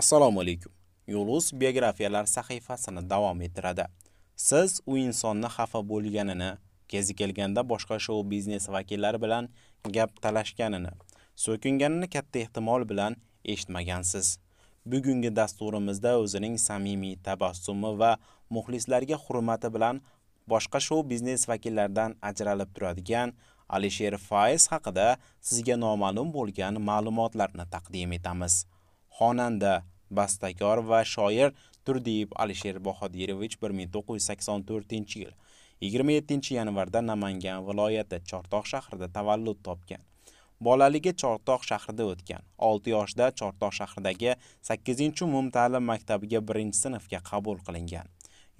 Assalomu alaykum. Yulduz biografiyalar sahifasini davom ettiradi. Siz u insonni xafa bo'lganini, kezi kelganda boshqa shou biznes vakillari bilan gap talashganini, so'kinganini katta ehtimol bilan eshitmagansiz. Bugungi dasturimizda o'zining samimiy tabassumi va muxlislarga hurmati bilan boshqa shou biznes vakillaridan ajralib turadigan Alisher Faiz haqida sizga noma'lum bo'lgan ma'lumotlarni taqdim etamiz. Xonanda bastakor va shoir Turdiyev Alisher Bahodirovich 1984-yil 27-yanvarda Namangan viloyati Chortoq shahrida tavallud topgan. Bolaligi Chortoq shahrida o'tgan. 6 yoshda Chortoq shahridagi 8-umum ta'lim maktabiga 1-sinfga qabul qilingan.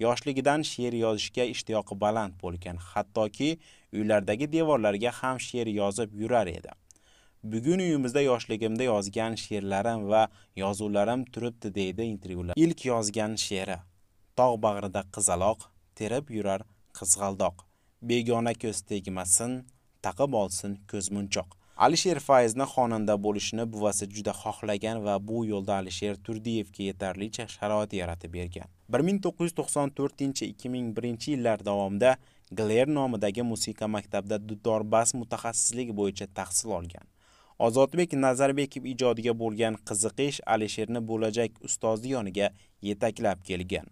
Yoshligidan she'r yozishga ishtiyoqi baland bo'lgan, hattoki uylardagi devorlarga ham she'r yozib yurar edi. Bugun uyimizda yoshligimda yozgan she'rlarim va yozuvlarim turibdi deydi intervyular. Ilk yozgan she'ri Tog' bag'rida qizaloq terib yurar qizg'aldoq. Begona ko'z tegmasin, taqib olsin ko'zmunchoq. Alisher Faizni xonanda bo'lishini buvasi juda xohlagan va bu yo'lda Alisher Turdiyevga yetarlicha sharoit yaratib bergan. 1994-2001 yillar davomida Gler nomidagi musiqa maktabida bas mutaxassislik bo'yicha tahsil olgan. Ozodbek Nazarbekov ijodiga bo'lgan qiziqish Alisherni bo'lajak ustozi yoniga yetaklab kelgan.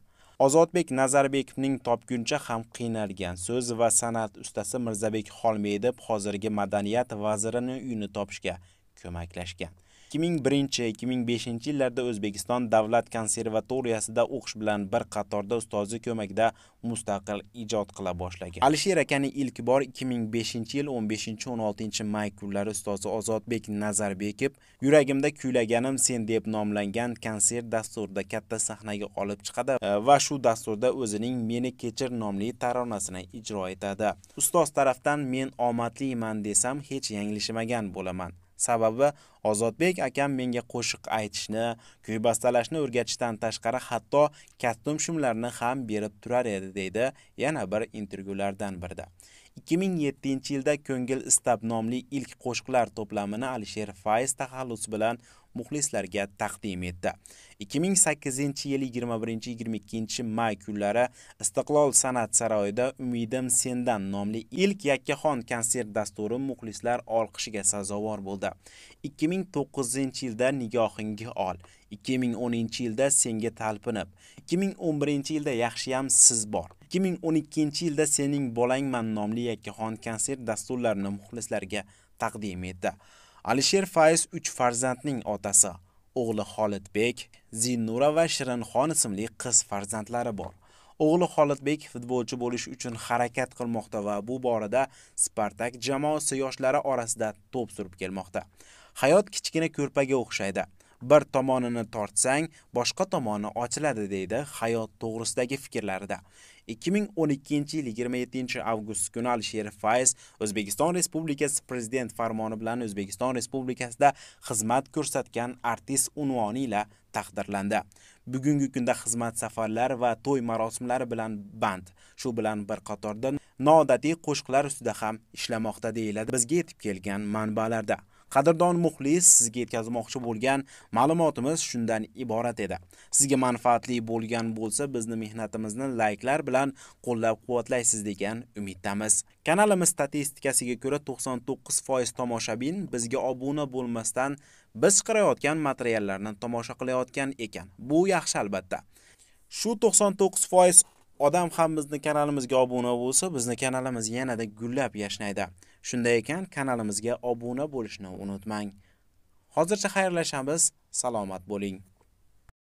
Ozodbek Nazarbekovning topguncha ham qiynalgan so'z va san'at ustasi Mirzabek Xolmedov hozirgi madaniyat vazirini uyini topishga ko'maklashgan. 2001-2005 yillarda O'zbekiston davlat konservatoriyasida o'qish bilan bir qatorda ustozi ko'makida mustaqil ijod qila boshlagan. Alisher akani ilk bor 2005-yil 15-16-may kunlari ustozi Ozodbek Nazarbekov yuragimda kuylaganim sen deb nomlangan konsert dasturida katta sahnaga olib chiqadi e, va shu dasturda o'zining Meni kechir nomli taronasini ijro etadi. Ustoz tarafdan men omadliman desam hech yanglishmagan bo'laman. Sababi Ozodbek akam menga qo'shiq aytishni, kuy bastalashni o'rgatishdan tashqari hatto kattum shumlarni ham berib turar edi, deydi yana bir intervyulardan birida. 2007-yilda Ko'ngil istab nomli ilk qo'shiqlar to'plamini Alisher Faiz taxallus bilan muxlislarga taqdim etdi. 2008-yil 21-22 may kunlari Istiqlol san'at saroyida Umidim sendan nomli ilk yakkaxon konsert dasturi muxlislar olqishiga sazovor bo'ldi. 2009-yilda Nigohingga ol 2010 yilda senga talpinib, 2011 yilda yaxshiyam siz bor. 2012 yilda sening bolangman nomli yakkaxon konsert dasturlarini muxlislarga taqdim etdi. Alisher Faiz 3 farzandning otasi, o'g'li Xolidbek, Zinnura va Shirinxon ismli qiz farzandlari bor. O'g'li Xolidbek futbolchi bo'lish uchun harakat qilmoqda va bu borada Spartak jamoasi yoshlari orasida to'p surib kelmoqda. Hayot kichkina ko'rpaga o'xshaydi. bir tomonini tortsang, boshqa tomoni ochiladi deydi Hayot to'g'risidagi fikrlarida. 2012-yil 27-avgust kuni Alisher Fayz O'zbekiston Respublikasi prezident farmoni bilan O'zbekiston Respublikasida xizmat ko'rsatgan artist unvoni ila taqdirlandi. Bugungi kunda xizmat safarlari va to'y marosimlari bilan band. Shu bilan bir qatorda noodatiy qo'shiqlar ustida ham ishlamoqda deyiladi bizga yetib kelgan manbalarda. Qadrdon muxlis sizga yetkazmoqchi bo'lgan ma'lumotimiz shundan iborat edi. Sizga manfaatli bo'lgan bo'lsa, bizni mehnatimizni layklar bilan qo'llab-quvvatlaysiz degan umiddamiz. Kanalimiz statistikasiga ko'ra 99% tomoshabin bizga obuna bo'lmasdan biz qirayotgan materiallarni tomosha qilayotgan ekan. Bu yaxshi albatta. Shu 99% odam ham bizni kanalimizga obuna bo'lsa, bizni kanalimiz yanada gullab yashnaydi. Shunday ekan, kanalimizga obuna bo'lishni unutmang. Hozircha xayrlashamiz. Salomat bo'ling.